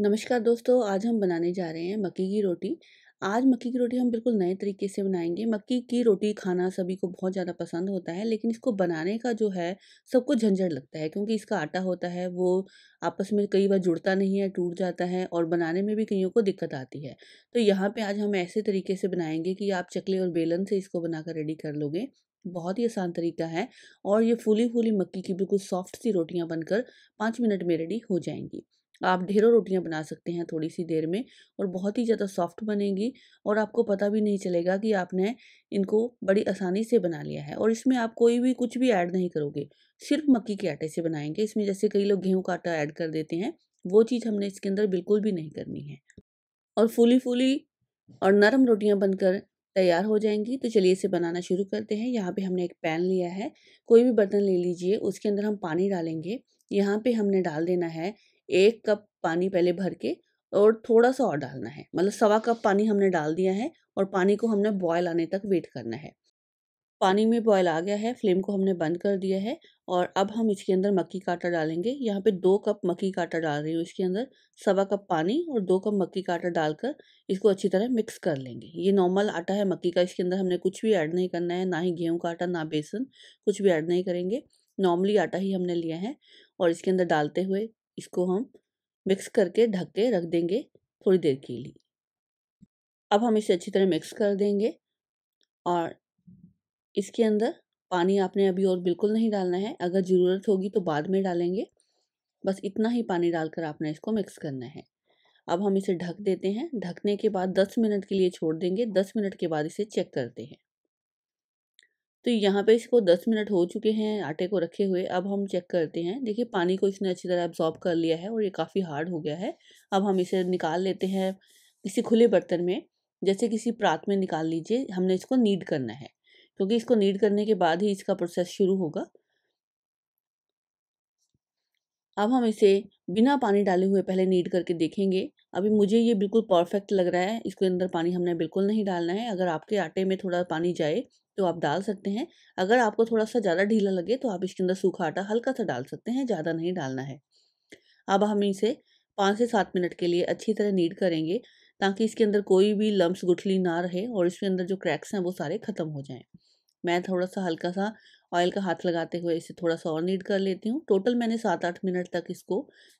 नमस्कार दोस्तों आज हम बनाने जा रहे हैं मक्की की रोटी आज मक्की की रोटी हम बिल्कुल नए तरीके से बनाएंगे मक्की की रोटी खाना सभी को बहुत ज़्यादा पसंद होता है लेकिन इसको बनाने का जो है सबको झंझट लगता है क्योंकि इसका आटा होता है वो आपस में कई बार जुड़ता नहीं है टूट जाता है और बनाने में भी कईयों को दिक्कत आती है तो यहाँ पर आज हम ऐसे तरीके से बनाएंगे कि आप चकले और बेलन से इसको बनाकर रेडी कर लोगे बहुत ही आसान तरीका है और ये फूली फूली मक्की की बिल्कुल सॉफ्ट सी रोटियाँ बनकर पाँच मिनट में रेडी हो जाएंगी आप ढेरों रोटियां बना सकते हैं थोड़ी सी देर में और बहुत ही ज़्यादा सॉफ्ट बनेगी और आपको पता भी नहीं चलेगा कि आपने इनको बड़ी आसानी से बना लिया है और इसमें आप कोई भी कुछ भी ऐड नहीं करोगे सिर्फ मक्की के आटे से बनाएंगे इसमें जैसे कई लोग गेहूं का आटा ऐड कर देते हैं वो चीज़ हमने इसके अंदर बिल्कुल भी नहीं करनी है और फूली फूली और नरम रोटियाँ बनकर तैयार हो जाएंगी तो चलिए इसे बनाना शुरू करते हैं यहाँ पे हमने एक पैन लिया है कोई भी बर्तन ले लीजिए उसके अंदर हम पानी डालेंगे यहाँ पे हमने डाल देना है एक कप पानी पहले भर के और थोड़ा सा और डालना है मतलब सवा कप पानी हमने डाल दिया है और पानी को हमने बॉयल आने तक वेट करना है पानी में बॉयल आ गया है फ्लेम को हमने बंद कर दिया है और अब हम इसके अंदर मक्की का आटा डालेंगे यहाँ पे दो कप मक्की का आटा डाल रही हूँ इसके अंदर सवा कप पानी और दो कप मक्की का आटा डालकर इसको अच्छी तरह मिक्स कर लेंगे ये नॉर्मल आटा है मक्की का इसके अंदर हमने कुछ भी ऐड नहीं करना है ना ही गेहूँ का आटा ना बेसन कुछ भी ऐड नहीं करेंगे नॉर्मली आटा ही हमने लिया है और इसके अंदर डालते हुए इसको हम मिक्स करके ढक के रख देंगे थोड़ी देर के लिए अब हम इसे अच्छी तरह मिक्स कर देंगे और इसके अंदर पानी आपने अभी और बिल्कुल नहीं डालना है अगर ज़रूरत होगी तो बाद में डालेंगे बस इतना ही पानी डालकर आपने इसको मिक्स करना है अब हम इसे ढक देते हैं ढकने के बाद 10 मिनट के लिए छोड़ देंगे 10 मिनट के बाद इसे चेक करते हैं तो यहाँ पे इसको दस मिनट हो चुके हैं आटे को रखे हुए अब हम चेक करते हैं देखिए पानी को इसने अच्छी तरह एब्जॉर्ब कर लिया है और ये काफ़ी हार्ड हो गया है अब हम इसे निकाल लेते हैं किसी खुले बर्तन में जैसे किसी प्रात में निकाल लीजिए हमने इसको नीड करना है क्योंकि इसको नीड करने के बाद ही इसका प्रोसेस शुरू होगा अब हम इसे बिना पानी डाले हुए पहले नीड करके देखेंगे अभी मुझे ये बिल्कुल परफेक्ट लग रहा है इसके अंदर पानी हमने बिल्कुल नहीं डालना है अगर आपके आटे में थोड़ा पानी जाए तो आप डाल सकते हैं अगर आपको थोड़ा सा ज़्यादा ढीला लगे तो आप इसके अंदर सूखा आटा हल्का सा डाल सकते हैं ज़्यादा नहीं डालना है अब हम इसे पाँच से सात मिनट के लिए अच्छी तरह नीड करेंगे ताकि इसके अंदर कोई भी लम्ब गुठली ना रहे और इसके अंदर जो क्रैक्स हैं वो सारे ख़त्म हो जाएँ मैं थोड़ा सा हल्का सा ऑयल का हाथ लगाते हुए इसे थोड़ा सा और नीड कर लेती हूँ टोटल मैंने सात आठ मिनट तक इसको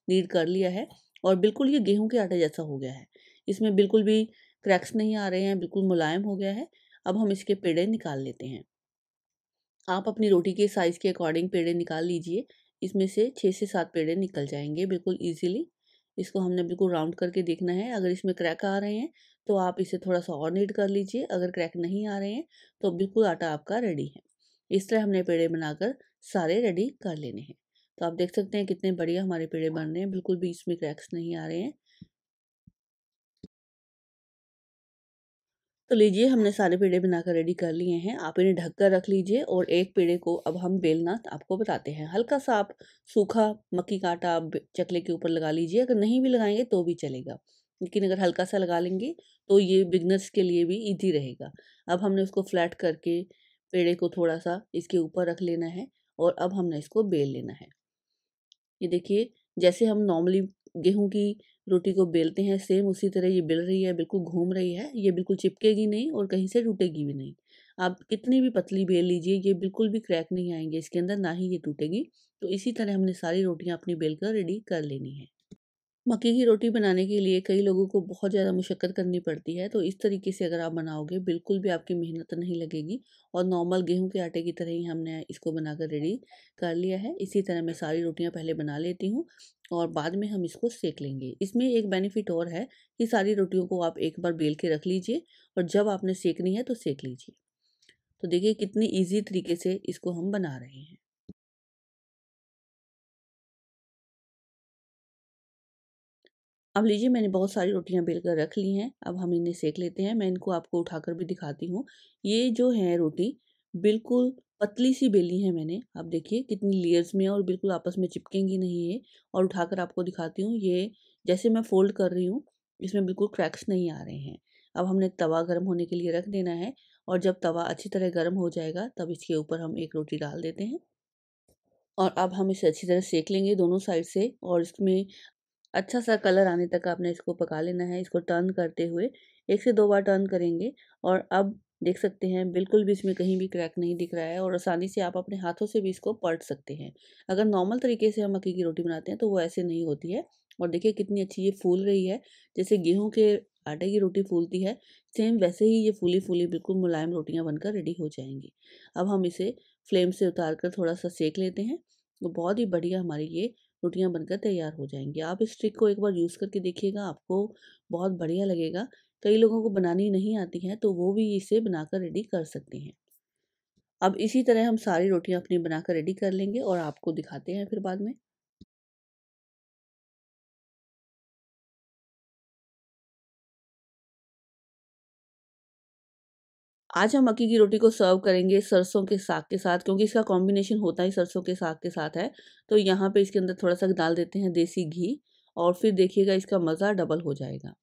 नीड कर लिया है और बिल्कुल ये गेहूं के आटे जैसा हो गया है इसमें बिल्कुल भी क्रैक्स नहीं आ रहे हैं बिल्कुल मुलायम हो गया है अब हम इसके पेड़े निकाल लेते हैं आप अपनी रोटी के साइज़ के अकॉर्डिंग पेड़े निकाल लीजिए इसमें से छः से सात पेड़े निकल जाएंगे बिल्कुल ईजिली इसको हमने बिल्कुल राउंड करके देखना है अगर इसमें क्रैक आ रहे हैं तो आप इसे थोड़ा सा और नीड कर लीजिए अगर क्रैक नहीं आ रहे हैं तो बिल्कुल आटा आपका रेडी है इस तरह हमने पेड़े बनाकर सारे रेडी कर लेने हैं तो आप देख सकते हैं कितने बढ़िया हमारे पेड़े बन रहे हैं बिल्कुल भी इसमें क्रैक्स नहीं आ रहे हैं तो लीजिए हमने सारे पेड़े बनाकर रेडी कर लिए हैं आप इन्हें ढककर रख लीजिए और एक पेड़े को अब हम बेलना आपको बताते हैं हल्का सा आप सूखा मक्की का आटा चकले के ऊपर लगा लीजिए अगर नहीं भी लगाएंगे तो भी चलेगा लेकिन अगर हल्का सा लगा लेंगे तो ये बिगनर्स के लिए भी ईजी रहेगा अब हमने उसको फ्लैट करके पेड़े को थोड़ा सा इसके ऊपर रख लेना है और अब हमने इसको बेल लेना है ये देखिए जैसे हम नॉर्मली गेहूं की रोटी को बेलते हैं सेम उसी तरह ये बेल रही है बिल्कुल घूम रही है ये बिल्कुल चिपकेगी नहीं और कहीं से टूटेगी भी नहीं आप कितनी भी पतली बेल लीजिए ये बिल्कुल भी क्रैक नहीं आएंगे इसके अंदर ना ही ये टूटेगी तो इसी तरह हमने सारी रोटियां अपनी बेल कर रेडी कर लेनी है मक्के की रोटी बनाने के लिए कई लोगों को बहुत ज़्यादा मुशक्क़त करनी पड़ती है तो इस तरीके से अगर आप बनाओगे बिल्कुल भी आपकी मेहनत नहीं लगेगी और नॉर्मल गेहूं के आटे की तरह ही हमने इसको बनाकर रेडी कर लिया है इसी तरह मैं सारी रोटियां पहले बना लेती हूँ और बाद में हम इसको सेक लेंगे इसमें एक बेनिफिट और है कि सारी रोटियों को आप एक बार बेल के रख लीजिए और जब आपने सेकनी है तो सेक लीजिए तो देखिए कितनी ईजी तरीके से इसको हम बना रहे हैं अब लीजिए मैंने बहुत सारी रोटियां बेल कर रख ली हैं अब हम इन्हें सेक लेते हैं मैं इनको आपको उठाकर भी दिखाती हूँ ये जो है रोटी बिल्कुल पतली सी बेली है मैंने अब देखिए कितनी लेयर्स में और बिल्कुल आपस में चिपकेंगी नहीं है और उठाकर आपको दिखाती हूँ ये जैसे मैं फोल्ड कर रही हूँ इसमें बिल्कुल क्रैक्स नहीं आ रहे हैं अब हमने तवा गर्म होने के लिए रख देना है और जब तवा अच्छी तरह गर्म हो जाएगा तब इसके ऊपर हम एक रोटी डाल देते हैं और अब हम इसे अच्छी तरह सेक लेंगे दोनों साइड से और इसमें अच्छा सा कलर आने तक आपने इसको पका लेना है इसको टर्न करते हुए एक से दो बार टर्न करेंगे और अब देख सकते हैं बिल्कुल भी इसमें कहीं भी क्रैक नहीं दिख रहा है और आसानी से आप अपने हाथों से भी इसको पलट सकते हैं अगर नॉर्मल तरीके से हम मक्की की रोटी बनाते हैं तो वो ऐसे नहीं होती है और देखिए कितनी अच्छी ये फूल रही है जैसे गेहूँ के आटे की रोटी फूलती है सेम वैसे ही ये फूली फूली बिल्कुल मुलायम रोटियाँ बनकर रेडी हो जाएंगी अब हम इसे फ्लेम से उतार कर थोड़ा सा सेक लेते हैं तो बहुत ही बढ़िया हमारी ये रोटियां बनकर तैयार हो जाएंगी आप इस ट्रिक को एक बार यूज़ करके देखिएगा आपको बहुत बढ़िया लगेगा कई लोगों को बनानी नहीं आती है तो वो भी इसे बनाकर रेडी कर सकते हैं अब इसी तरह हम सारी रोटियां अपनी बनाकर रेडी कर लेंगे और आपको दिखाते हैं फिर बाद में आज हम मक्की की रोटी को सर्व करेंगे सरसों के साग के साथ क्योंकि इसका कॉम्बिनेशन होता ही सरसों के साग के साथ है तो यहाँ पे इसके अंदर थोड़ा सा डाल देते हैं देसी घी और फिर देखिएगा इसका मज़ा डबल हो जाएगा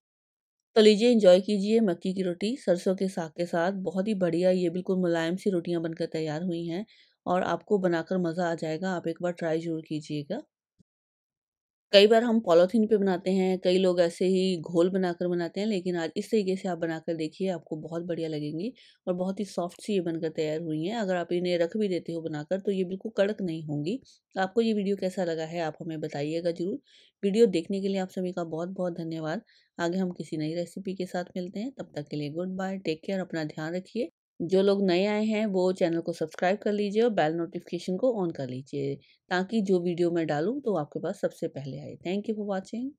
तो लीजिए इंजॉय कीजिए मक्की की रोटी सरसों के साग के साथ बहुत ही बढ़िया ये बिल्कुल मुलायम सी रोटियाँ बनकर तैयार हुई हैं और आपको बनाकर मज़ा आ जाएगा आप एक बार ट्राई ज़रूर कीजिएगा कई बार हम पॉलीथीन पे बनाते हैं कई लोग ऐसे ही घोल बनाकर बनाते हैं लेकिन आज इस तरीके से आप बनाकर देखिए आपको बहुत बढ़िया लगेंगी और बहुत ही सॉफ्ट सी ये बनकर तैयार हुई हैं अगर आप इन्हें रख भी देते हो बनाकर तो ये बिल्कुल कड़क नहीं होंगी आपको ये वीडियो कैसा लगा है आप हमें बताइएगा ज़रूर वीडियो देखने के लिए आप सभी का बहुत बहुत धन्यवाद आगे हम किसी नई रेसिपी के साथ मिलते हैं तब तक के लिए गुड बाय टेक केयर अपना ध्यान रखिए जो लोग नए आए हैं वो चैनल को सब्सक्राइब कर लीजिए और बेल नोटिफिकेशन को ऑन कर लीजिए ताकि जो वीडियो मैं डालूँ तो आपके पास सबसे पहले आए थैंक यू फॉर वॉचिंग